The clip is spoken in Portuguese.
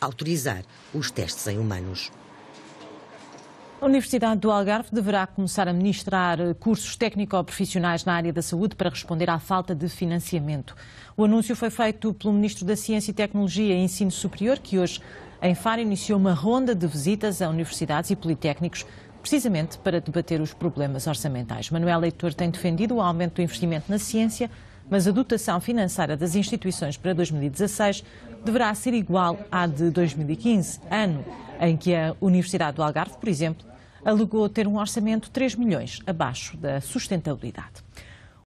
autorizar os testes em humanos. A Universidade do Algarve deverá começar a ministrar cursos técnico-profissionais na área da saúde para responder à falta de financiamento. O anúncio foi feito pelo Ministro da Ciência e Tecnologia e Ensino Superior, que hoje, em Faro, iniciou uma ronda de visitas a universidades e politécnicos, precisamente para debater os problemas orçamentais. Manuel Leitor tem defendido o aumento do investimento na ciência mas a dotação financeira das instituições para 2016 deverá ser igual à de 2015, ano em que a Universidade do Algarve, por exemplo, alegou ter um orçamento 3 milhões abaixo da sustentabilidade.